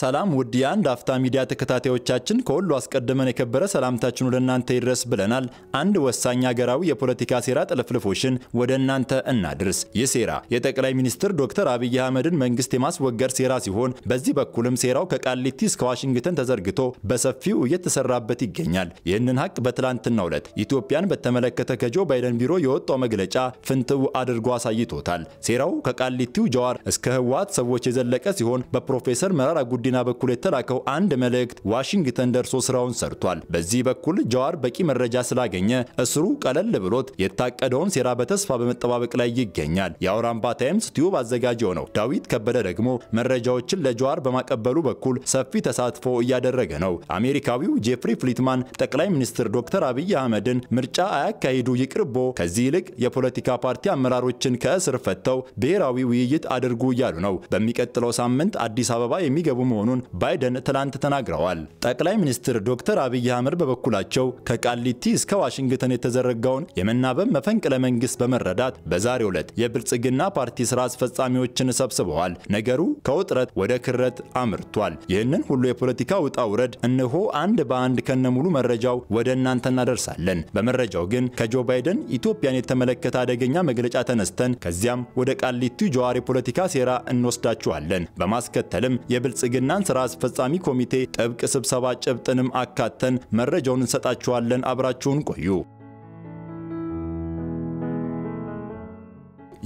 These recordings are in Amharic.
ሰላም ውድ የአንድ አፍታ ሚዲያ ተከታታዮቻችን፣ ከሁሉ አስቀድመን የከበረ ሰላምታችን ወደ እናንተ ይድረስ ብለናል። አንድ ወሳኝ ሀገራዊ የፖለቲካ ሴራ ጥልፍልፎሽን ወደ እናንተ እናድርስ። ይህ ሴራ የጠቅላይ ሚኒስትር ዶክተር አብይ አህመድን መንግስት የማስወገድ ሴራ ሲሆን በዚህ በኩልም ሴራው ከቃሊቲ እስከ ዋሽንግተን ተዘርግቶ በሰፊው እየተሰራበት ይገኛል። ይህንን ሀቅ በትላንትናው ዕለት ኢትዮጵያን በተመለከተ ከጆ ባይደን ቢሮ የወጣው መግለጫ ፍንትው አድርጎ አሳይቶታል። ሴራው ከቃሊቲው ጀዋር እስከ ህወሓት ሰዎች የዘለቀ ሲሆን በፕሮፌሰር መራራ ጉዲ በመዲና በኩል የተላከው አንድ መልእክት ዋሽንግተን ደርሶ ስራውን ሰርቷል። በዚህ በኩል ጀዋር በቂ መረጃ ስላገኘ እስሩ ቀለል ብሎት የታቀደውን ሴራ በተስፋ በመጠባበቅ ላይ ይገኛል። የአውራምባ ታይምስ ቲዩብ አዘጋጅ ነው ዳዊት ከበደ ደግሞ መረጃዎችን ለጀዋር በማቀበሉ በኩል ሰፊ ተሳትፎ እያደረገ ነው። አሜሪካዊው ጄፍሪ ፍሊትማን ጠቅላይ ሚኒስትር ዶክተር አብይ አህመድን ምርጫ አያካሂዱ ይቅርቦ፣ ከዚህ ይልቅ የፖለቲካ ፓርቲ አመራሮችን ከእስር ፈተው ብሔራዊ ውይይት አድርጉ እያሉ ነው። በሚቀጥለው ሳምንት አዲስ አበባ የሚገቡ መሆኑን ባይደን ትላንት ተናግረዋል። ጠቅላይ ሚኒስትር ዶክተር አብይ አህመድ በበኩላቸው ከቃሊቲ እስከ ዋሽንግተን የተዘረጋውን የመናበብ መፈንቅለ መንግስት በመረዳት በዛሬው ዕለት የብልጽግና ፓርቲ ስራ አስፈጻሚዎችን ሰብስበዋል። ነገሩ ከውጥረት ወደ ክረት አምርቷል። ይህንን ሁሉ የፖለቲካ ውጣ ውረድ እነሆ አንድ በአንድ ከነሙሉ መረጃው ወደ እናንተ እናደርሳለን። በመረጃው ግን ከጆ ባይደን ኢትዮጵያን የተመለከተ አደገኛ መግለጫ ተነስተን ከዚያም ወደ ቃሊቲ ጀዋር የፖለቲካ ሴራ እንወስዳችኋለን። በማስከተልም የብልጽግና የእናን ስራ አስፈጻሚ ኮሚቴ ጥብቅ ስብሰባ ጭብጥንም አካተን መረጃውን እንሰጣችኋለን። አብራችሁን ቆዩ።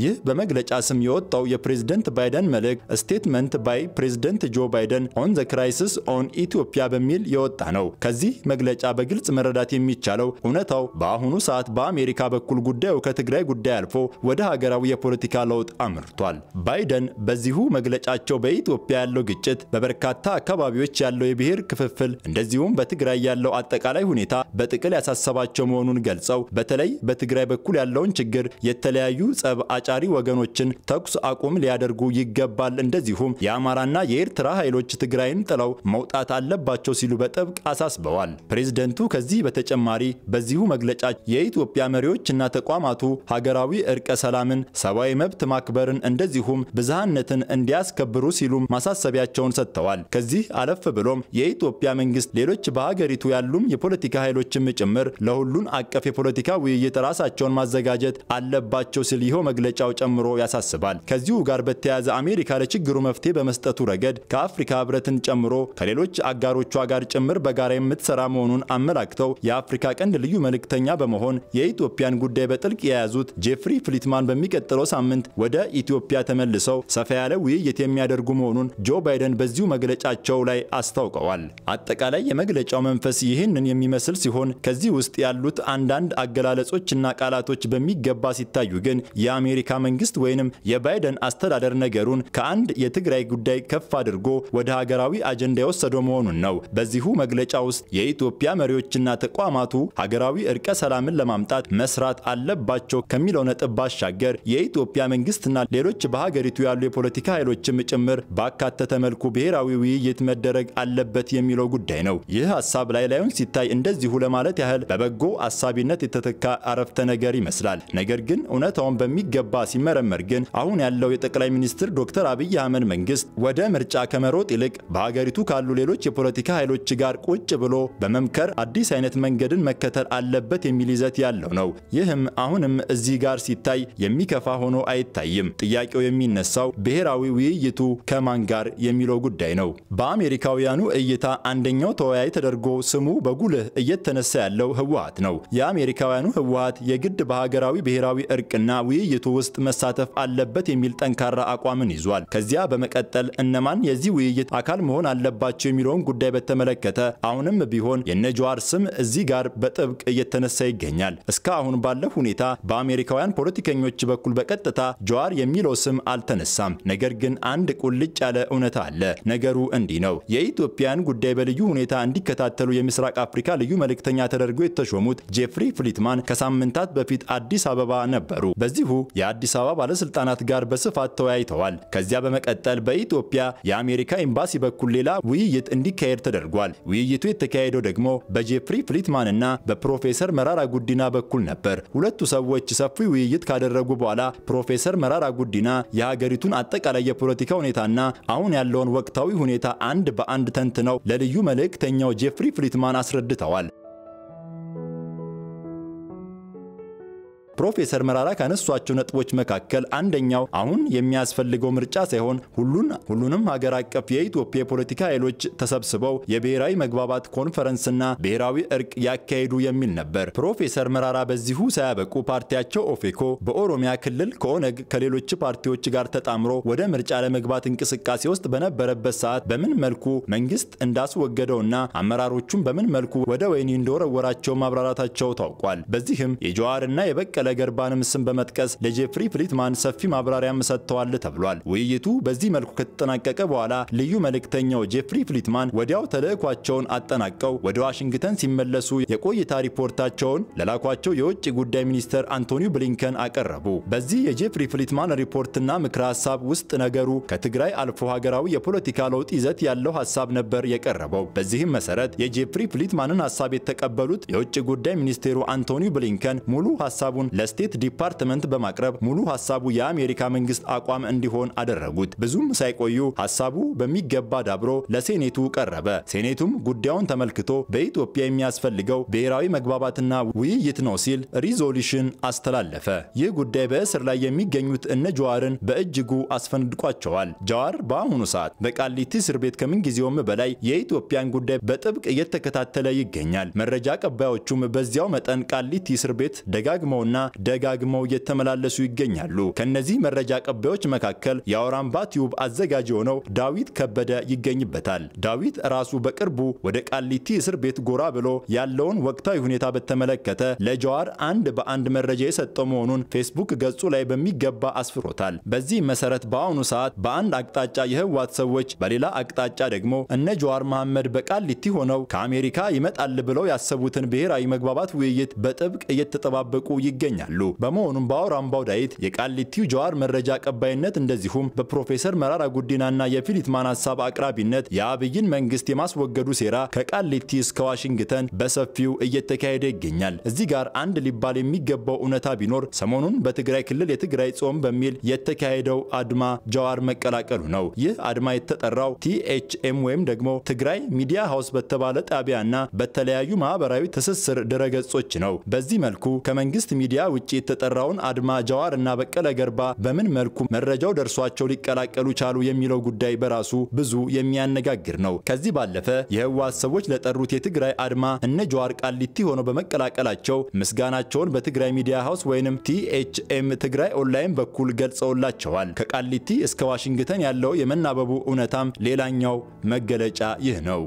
ይህ በመግለጫ ስም የወጣው የፕሬዝደንት ባይደን መልእክት ስቴትመንት ባይ ፕሬዝደንት ጆ ባይደን ኦን ዘ ክራይሲስ ኦን ኢትዮጵያ በሚል የወጣ ነው። ከዚህ መግለጫ በግልጽ መረዳት የሚቻለው እውነታው በአሁኑ ሰዓት በአሜሪካ በኩል ጉዳዩ ከትግራይ ጉዳይ አልፎ ወደ ሀገራዊ የፖለቲካ ለውጥ አምርቷል። ባይደን በዚሁ መግለጫቸው በኢትዮጵያ ያለው ግጭት፣ በበርካታ አካባቢዎች ያለው የብሔር ክፍፍል እንደዚሁም በትግራይ ያለው አጠቃላይ ሁኔታ በጥቅል ያሳሰባቸው መሆኑን ገልጸው በተለይ በትግራይ በኩል ያለውን ችግር የተለያዩ ጸብ አጫሪ ወገኖችን ተኩስ አቁም ሊያደርጉ ይገባል። እንደዚሁም የአማራና የኤርትራ ኃይሎች ትግራይን ጥለው መውጣት አለባቸው ሲሉ በጥብቅ አሳስበዋል። ፕሬዝደንቱ ከዚህ በተጨማሪ በዚሁ መግለጫ የኢትዮጵያ መሪዎችና ተቋማቱ ሀገራዊ እርቀ ሰላምን፣ ሰብአዊ መብት ማክበርን እንደዚሁም ብዝሃነትን እንዲያስከብሩ ሲሉ ማሳሰቢያቸውን ሰጥተዋል። ከዚህ አለፍ ብሎም የኢትዮጵያ መንግስት ሌሎች በሀገሪቱ ያሉም የፖለቲካ ኃይሎችም ጭምር ለሁሉን አቀፍ የፖለቲካ ውይይት ራሳቸውን ማዘጋጀት አለባቸው ሲል ይኸው መግለጫ መግለጫው ጨምሮ ያሳስባል። ከዚሁ ጋር በተያያዘ አሜሪካ ለችግሩ መፍትሄ በመስጠቱ ረገድ ከአፍሪካ ህብረትን ጨምሮ ከሌሎች አጋሮቿ ጋር ጭምር በጋራ የምትሰራ መሆኑን አመላክተው የአፍሪካ ቀንድ ልዩ መልእክተኛ በመሆን የኢትዮጵያን ጉዳይ በጥልቅ የያዙት ጄፍሪ ፍሊትማን በሚቀጥለው ሳምንት ወደ ኢትዮጵያ ተመልሰው ሰፋ ያለ ውይይት የሚያደርጉ መሆኑን ጆ ባይደን በዚሁ መግለጫቸው ላይ አስታውቀዋል። አጠቃላይ የመግለጫው መንፈስ ይህንን የሚመስል ሲሆን ከዚህ ውስጥ ያሉት አንዳንድ አገላለጾችና ቃላቶች በሚገባ ሲታዩ ግን የአሜሪካ የአሜሪካ መንግስት ወይንም የባይደን አስተዳደር ነገሩን ከአንድ የትግራይ ጉዳይ ከፍ አድርጎ ወደ ሀገራዊ አጀንዳ የወሰደው መሆኑን ነው። በዚሁ መግለጫ ውስጥ የኢትዮጵያ መሪዎችና ተቋማቱ ሀገራዊ እርቀ ሰላምን ለማምጣት መስራት አለባቸው ከሚለው ነጥብ ባሻገር የኢትዮጵያ መንግስትና ሌሎች በሀገሪቱ ያሉ የፖለቲካ ኃይሎችም ጭምር ባካተተ መልኩ ብሔራዊ ውይይት መደረግ አለበት የሚለው ጉዳይ ነው። ይህ ሀሳብ ላይ ላዩን ሲታይ እንደዚሁ ለማለት ያህል በበጎ አሳቢነት የተተካ አረፍተ ነገር ይመስላል። ነገር ግን እውነታውን በሚገባ እንደገባ ሲመረመር ግን አሁን ያለው የጠቅላይ ሚኒስትር ዶክተር አብይ አህመድ መንግስት ወደ ምርጫ ከመሮጥ ይልቅ በሀገሪቱ ካሉ ሌሎች የፖለቲካ ኃይሎች ጋር ቁጭ ብሎ በመምከር አዲስ አይነት መንገድን መከተል አለበት የሚል ይዘት ያለው ነው። ይህም አሁንም እዚህ ጋር ሲታይ የሚከፋ ሆኖ አይታይም። ጥያቄው የሚነሳው ብሔራዊ ውይይቱ ከማን ጋር የሚለው ጉዳይ ነው። በአሜሪካውያኑ እይታ አንደኛው ተወያይ ተደርጎ ስሙ በጉልህ እየተነሳ ያለው ህወሀት ነው። የአሜሪካውያኑ ህወሀት የግድ በሀገራዊ ብሔራዊ እርቅና ውይይቱ ውስጥ መሳተፍ አለበት የሚል ጠንካራ አቋምን ይዟል። ከዚያ በመቀጠል እነማን የዚህ ውይይት አካል መሆን አለባቸው የሚለውን ጉዳይ በተመለከተ አሁንም ቢሆን የነ ጀዋር ስም እዚህ ጋር በጥብቅ እየተነሳ ይገኛል። እስከ አሁን ባለው ሁኔታ በአሜሪካውያን ፖለቲከኞች በኩል በቀጥታ ጀዋር የሚለው ስም አልተነሳም። ነገር ግን አንድ ቁልጭ ያለ እውነታ አለ። ነገሩ እንዲህ ነው። የኢትዮጵያን ጉዳይ በልዩ ሁኔታ እንዲከታተሉ የምስራቅ አፍሪካ ልዩ መልእክተኛ ተደርገው የተሾሙት ጄፍሪ ፍሊትማን ከሳምንታት በፊት አዲስ አበባ ነበሩ። በዚሁ ከአዲስ አበባ ባለስልጣናት ጋር በስፋት ተወያይተዋል። ከዚያ በመቀጠል በኢትዮጵያ የአሜሪካ ኤምባሲ በኩል ሌላ ውይይት እንዲካሄድ ተደርጓል። ውይይቱ የተካሄደው ደግሞ በጄፍሪ ፍሊትማን በፕሮፌሰር መራራ ጉዲና በኩል ነበር። ሁለቱ ሰዎች ሰፊ ውይይት ካደረጉ በኋላ ፕሮፌሰር መራራ ጉዲና የሀገሪቱን አጠቃላይ የፖለቲካ ሁኔታና አሁን ያለውን ወቅታዊ ሁኔታ አንድ በአንድ ተንትነው ለልዩ መልእክተኛው ጄፍሪ ፍሊትማን አስረድተዋል። ፕሮፌሰር መራራ ካነሷቸው ነጥቦች መካከል አንደኛው አሁን የሚያስፈልገው ምርጫ ሳይሆን ሁሉን ሁሉንም ሀገር አቀፍ የኢትዮጵያ የፖለቲካ ኃይሎች ተሰብስበው የብሔራዊ መግባባት ኮንፈረንስና ብሔራዊ እርቅ ያካሄዱ የሚል ነበር። ፕሮፌሰር መራራ በዚሁ ሳያበቁ ፓርቲያቸው ኦፌኮ በኦሮሚያ ክልል ከኦነግ ከሌሎች ፓርቲዎች ጋር ተጣምሮ ወደ ምርጫ ለመግባት እንቅስቃሴ ውስጥ በነበረበት ሰዓት በምን መልኩ መንግስት እንዳስወገደውና አመራሮቹም በምን መልኩ ወደ ወይኒ እንደወረወራቸው ማብራራታቸው ታውቋል። በዚህም የጀዋርና የበቀለ ገርባንም ስም በመጥቀስ ለጄፍሪ ፍሊትማን ሰፊ ማብራሪያም ሰጥተዋል ተብሏል። ውይይቱ በዚህ መልኩ ከተጠናቀቀ በኋላ ልዩ መልእክተኛው ጄፍሪ ፍሊትማን ወዲያው ተልእኳቸውን አጠናቀው ወደ ዋሽንግተን ሲመለሱ የቆይታ ሪፖርታቸውን ለላኳቸው የውጭ ጉዳይ ሚኒስትር አንቶኒ ብሊንከን አቀረቡ። በዚህ የጄፍሪ ፍሊትማን ሪፖርትና ምክረ ሀሳብ ውስጥ ነገሩ ከትግራይ አልፎ ሀገራዊ የፖለቲካ ለውጥ ይዘት ያለው ሀሳብ ነበር የቀረበው። በዚህም መሰረት የጄፍሪ ፍሊትማንን ሀሳብ የተቀበሉት የውጭ ጉዳይ ሚኒስቴሩ አንቶኒ ብሊንከን ሙሉ ሀሳቡን ለስቴት ዲፓርትመንት በማቅረብ ሙሉ ሀሳቡ የአሜሪካ መንግስት አቋም እንዲሆን አደረጉት። ብዙም ሳይቆዩ ሀሳቡ በሚገባ ዳብሮ ለሴኔቱ ቀረበ። ሴኔቱም ጉዳዩን ተመልክቶ በኢትዮጵያ የሚያስፈልገው ብሔራዊ መግባባትና ውይይት ነው ሲል ሪዞሉሽን አስተላለፈ። ይህ ጉዳይ በእስር ላይ የሚገኙት እነ ጀዋርን በእጅጉ አስፈንድቋቸዋል። ጀዋር በአሁኑ ሰዓት በቃሊቲ እስር ቤት ከምንጊዜውም በላይ የኢትዮጵያን ጉዳይ በጥብቅ እየተከታተለ ይገኛል። መረጃ ቀባዮቹም በዚያው መጠን ቃሊቲ እስር ቤት ደጋግመውና ደጋግመው እየተመላለሱ ይገኛሉ። ከነዚህ መረጃ ቀባዮች መካከል የአውራምባ ቲዩብ አዘጋጅ የሆነው ዳዊት ከበደ ይገኝበታል። ዳዊት ራሱ በቅርቡ ወደ ቃሊቲ እስር ቤት ጎራ ብሎ ያለውን ወቅታዊ ሁኔታ በተመለከተ ለጀዋር አንድ በአንድ መረጃ የሰጠው መሆኑን ፌስቡክ ገጹ ላይ በሚገባ አስፍሮታል። በዚህ መሰረት በአሁኑ ሰዓት በአንድ አቅጣጫ የህወሓት ሰዎች፣ በሌላ አቅጣጫ ደግሞ እነ ጀዋር መሐመድ በቃሊቲ ሆነው ከአሜሪካ ይመጣል ብለው ያሰቡትን ብሔራዊ መግባባት ውይይት በጥብቅ እየተጠባበቁ ይገኛል። ይገኛሉ። በመሆኑም በአውራ ዳዊት የቃሊቲው ጀዋር መረጃ ቀባይነት እንደዚሁም በፕሮፌሰር መራራ ጉዲናና የፊሊትማን ሀሳብ አቅራቢነት የአብይን መንግስት የማስወገዱ ሴራ ከቃሊቲ እስከ ዋሽንግተን በሰፊው እየተካሄደ ይገኛል። እዚህ ጋር አንድ ሊባል የሚገባው እውነታ ቢኖር ሰሞኑን በትግራይ ክልል የትግራይ ጾም በሚል የተካሄደው አድማ ጀዋር መቀላቀሉ ነው። ይህ አድማ የተጠራው ቲኤችኤም ወይም ደግሞ ትግራይ ሚዲያ ሀውስ በተባለ ጣቢያና በተለያዩ ማህበራዊ ትስስር ድረገጾች ነው። በዚህ መልኩ ከመንግስት ሚዲያ ከዚያ ውጭ የተጠራውን አድማ ጀዋር እና በቀለ ገርባ በምን መልኩ መረጃው ደርሷቸው ሊቀላቀሉ ቻሉ የሚለው ጉዳይ በራሱ ብዙ የሚያነጋግር ነው። ከዚህ ባለፈ የህወሓት ሰዎች ለጠሩት የትግራይ አድማ እነ ጀዋር ቃሊቲ ሆነው በመቀላቀላቸው ምስጋናቸውን በትግራይ ሚዲያ ሃውስ ወይንም ቲኤችኤም ትግራይ ኦንላይን በኩል ገልጸውላቸዋል። ከቃሊቲ እስከ ዋሽንግተን ያለው የመናበቡ እውነታም ሌላኛው መገለጫ ይህ ነው።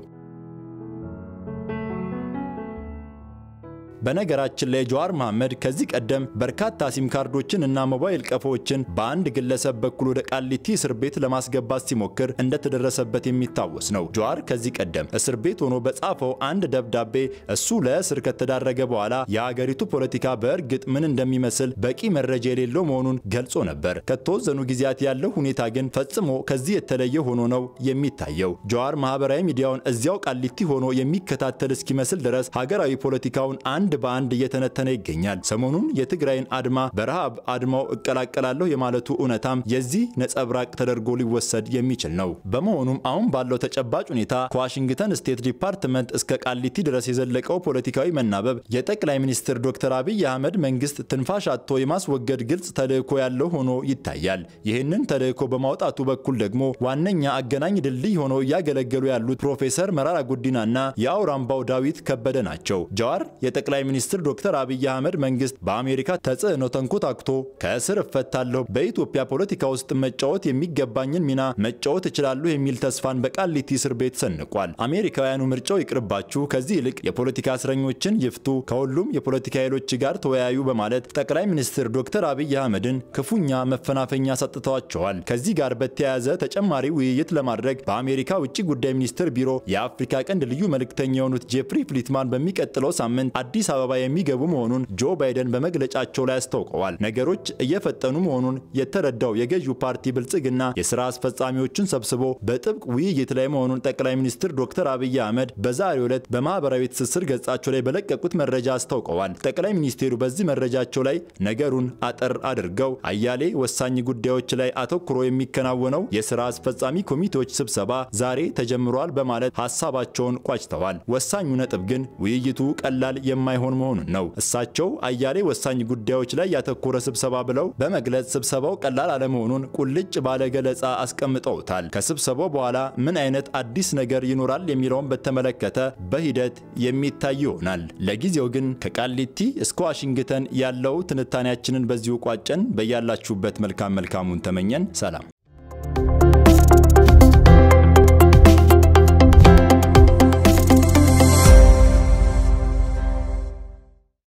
በነገራችን ላይ ጀዋር መሐመድ ከዚህ ቀደም በርካታ ሲም ካርዶችን እና ሞባይል ቀፎዎችን በአንድ ግለሰብ በኩል ወደ ቃሊቲ እስር ቤት ለማስገባት ሲሞክር እንደተደረሰበት የሚታወስ ነው። ጀዋር ከዚህ ቀደም እስር ቤት ሆኖ በጻፈው አንድ ደብዳቤ እሱ ለእስር ከተዳረገ በኋላ የአገሪቱ ፖለቲካ በእርግጥ ምን እንደሚመስል በቂ መረጃ የሌለው መሆኑን ገልጾ ነበር። ከተወሰኑ ጊዜያት ያለው ሁኔታ ግን ፈጽሞ ከዚህ የተለየ ሆኖ ነው የሚታየው። ጀዋር ማህበራዊ ሚዲያውን እዚያው ቃሊቲ ሆኖ የሚከታተል እስኪመስል ድረስ ሀገራዊ ፖለቲካውን አንድ በአንድ እየተነተነ ይገኛል። ሰሞኑን የትግራይን አድማ በረሃብ አድማው እቀላቀላለሁ የማለቱ እውነታም የዚህ ነጸብራቅ ተደርጎ ሊወሰድ የሚችል ነው። በመሆኑም አሁን ባለው ተጨባጭ ሁኔታ ከዋሽንግተን ስቴት ዲፓርትመንት እስከ ቃሊቲ ድረስ የዘለቀው ፖለቲካዊ መናበብ የጠቅላይ ሚኒስትር ዶክተር አብይ አህመድ መንግስት ትንፋሽ አጥቶ የማስወገድ ግልጽ ተልእኮ ያለው ሆኖ ይታያል። ይህንን ተልእኮ በማውጣቱ በኩል ደግሞ ዋነኛ አገናኝ ድልድይ ሆኖ እያገለገሉ ያሉት ፕሮፌሰር መራራ ጉዲናና የአውራምባው ዳዊት ከበደ ናቸው። ጀዋር የጠቅላይ ሚኒስትር ዶክተር አብይ አህመድ መንግስት በአሜሪካ ተጽዕኖ ተንኮታኩቶ ከእስር እፈታለሁ፣ በኢትዮጵያ ፖለቲካ ውስጥ መጫወት የሚገባኝን ሚና መጫወት እችላለሁ የሚል ተስፋን በቃሊቲ እስር ቤት ሰንቋል። አሜሪካውያኑ ምርጫው ይቅርባችሁ፣ ከዚህ ይልቅ የፖለቲካ እስረኞችን ይፍቱ፣ ከሁሉም የፖለቲካ ኃይሎች ጋር ተወያዩ በማለት ጠቅላይ ሚኒስትር ዶክተር አብይ አህመድን ክፉኛ መፈናፈኛ ሰጥተዋቸዋል። ከዚህ ጋር በተያያዘ ተጨማሪ ውይይት ለማድረግ በአሜሪካ ውጭ ጉዳይ ሚኒስትር ቢሮ የአፍሪካ ቀንድ ልዩ መልእክተኛ የሆኑት ጄፍሪ ፍሊትማን በሚቀጥለው ሳምንት አዲስ አዲስ አበባ የሚገቡ መሆኑን ጆ ባይደን በመግለጫቸው ላይ አስታውቀዋል። ነገሮች እየፈጠኑ መሆኑን የተረዳው የገዢው ፓርቲ ብልጽግና የስራ አስፈጻሚዎችን ሰብስቦ በጥብቅ ውይይት ላይ መሆኑን ጠቅላይ ሚኒስትር ዶክተር አብይ አህመድ በዛሬው ዕለት በማህበራዊ ትስስር ገጻቸው ላይ በለቀቁት መረጃ አስታውቀዋል። ጠቅላይ ሚኒስቴሩ በዚህ መረጃቸው ላይ ነገሩን አጠር አድርገው አያሌ ወሳኝ ጉዳዮች ላይ አተኩሮ የሚከናወነው የስራ አስፈጻሚ ኮሚቴዎች ስብሰባ ዛሬ ተጀምሯል በማለት ሀሳባቸውን ቋጭተዋል። ወሳኙ ነጥብ ግን ውይይቱ ቀላል የማይ የማይሆን መሆኑን ነው። እሳቸው አያሌ ወሳኝ ጉዳዮች ላይ ያተኮረ ስብሰባ ብለው በመግለጽ ስብሰባው ቀላል አለመሆኑን ቁልጭ ባለ ገለጻ አስቀምጠውታል። ከስብሰባው በኋላ ምን አይነት አዲስ ነገር ይኖራል የሚለውን በተመለከተ በሂደት የሚታይ ይሆናል። ለጊዜው ግን ከቃሊቲ እስከ ዋሽንግተን ያለው ትንታኔያችንን በዚሁ ቋጨን። በያላችሁበት መልካም መልካሙን ተመኘን። ሰላም